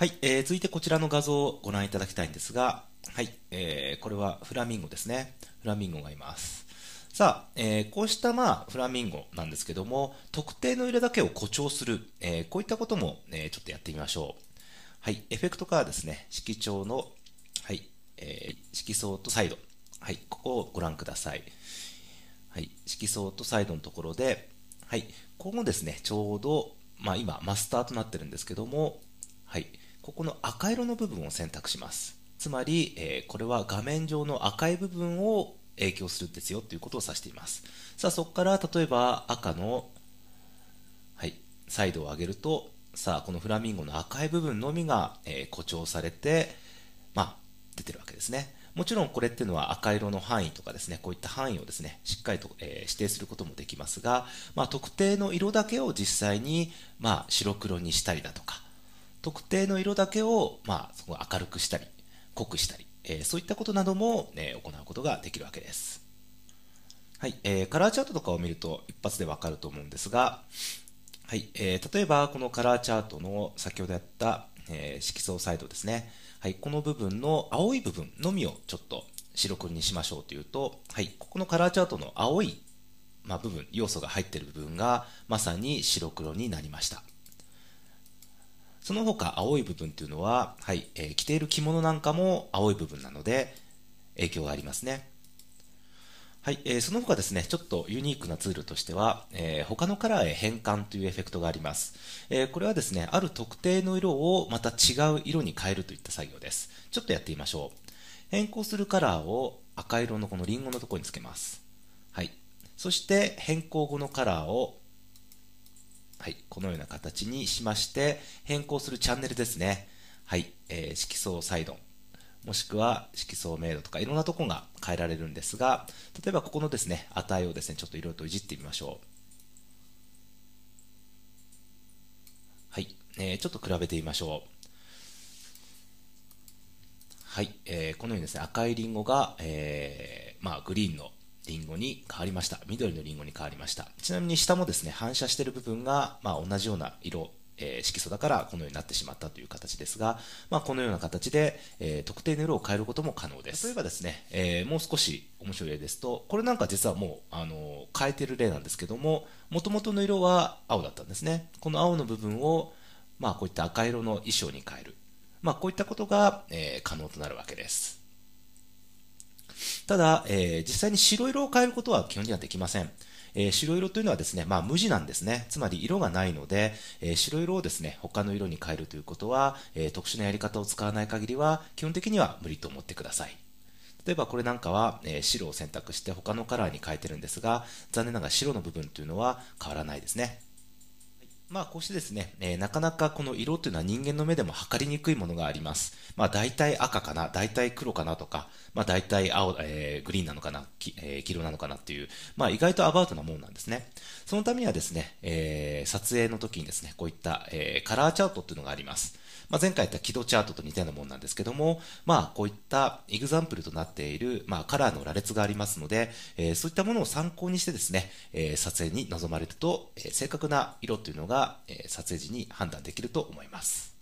はい、えー、続いてこちらの画像をご覧いただきたいんですが、はい、えー、これはフラミンゴですね。フラミンゴがいます。さあ、えー、こうしたまあフラミンゴなんですけども、特定の色だけを誇張する、えー、こういったことも、えー、ちょっとやってみましょう。はい、エフェクトからですね、色調の、はい、えー、色相とサイド。はい、ここをご覧ください。はい、色相とサイドのところで、はい、ここもですね、ちょうど、まあ今、マスターとなってるんですけども、はい、ここの赤色の部分を選択しますつまり、えこれは画面上の赤い部分を影響するんですよということを指していますさあそこから例えば赤の、はい、サイドを上げるとさあこのフラミンゴの赤い部分のみが、え誇張されて、まあ、出てるわけですねもちろんこれっていうのは赤色の範囲とかですね、こういった範囲をですね、しっかりと、え指定することもできますが、まあ、特定の色だけを実際に、まあ、白黒にしたりだとか、特定の色だけを、まあ、その明るくしたり濃くしたり、えー、そういったことなども、ね、行うことができるわけです、はいえー、カラーチャートとかを見ると一発でわかると思うんですが、はいえー、例えばこのカラーチャートの先ほどやった、え色相サイドですね、はい、この部分の青い部分のみをちょっと白黒にしましょうというと、はい、ここのカラーチャートの青い、まあ、部分要素が入っている部分がまさに白黒になりましたその他青い部分っていうのは、はい、えー、着ている着物なんかも青い部分なので、影響がありますね。はい、えー、その他ですね、ちょっとユニークなツールとしては、えー、他のカラーへ変換というエフェクトがあります、えー、これはですね、ある特定の色をまた違う色に変えるといった作業です。ちょっとやってみましょう。変更するカラーを赤色のこのリンゴのところにつけます。はい。そして変更後のカラーをはい、このような形にしまして、変更するチャンネルですね。はい、えー、色相サイドもしくは色相明度とかいろんなとこが変えられるんですが、例えばここのですね、値をですね、ちょっといろいろといじってみましょう。はい、えー、ちょっと比べてみましょう。はい、えー、このようにですね、赤いリンゴが、えー、まあ、グリーンのリンゴに変わりました。緑のリンゴに変わりました。ちなみに下もですね、反射している部分が、まあ、同じような色、え色素だからこのようになってしまったという形ですが、まあ、このような形で、えー、特定の色を変えることも可能です。例えばですね、えー、もう少し面白い例ですと、これなんか実はもう、あの変えてる例なんですけども、もともとの色は青だったんですね。この青の部分を、まあ、こういった赤色の衣装に変える。まあ、こういったことが、え可能となるわけです。ただ、えー、実際に白色を変えることは基本にはできません。えー、白色というのはですね、まあ、無地なんですね。つまり色がないので、えー、白色をですね、他の色に変えるということは、えー、特殊なやり方を使わない限りは、基本的には無理と思ってください。例えばこれなんかは、え白を選択して他のカラーに変えてるんですが、残念ながら白の部分というのは変わらないですね。まあこうしてですね、えー、なかなかこの色というのは人間の目でも測りにくいものがあります。まあ大体赤かな、大体黒かなとか、まあ大体青、えー、グリーンなのかな、きえー、黄色なのかなっていう、まあ意外とアバウトなものなんですね。そのためにはですね、えー、撮影の時にですね、こういった、えー、カラーチャートっていうのがあります。まあ、前回言った軌道チャートと似たようなものなんですけども、まあ、こういったエグザンプルとなっている、まあ、カラーの羅列がありますので、えー、そういったものを参考にしてですね、えー、撮影に臨まれると、えー、正確な色というのが、えー、撮影時に判断できると思います。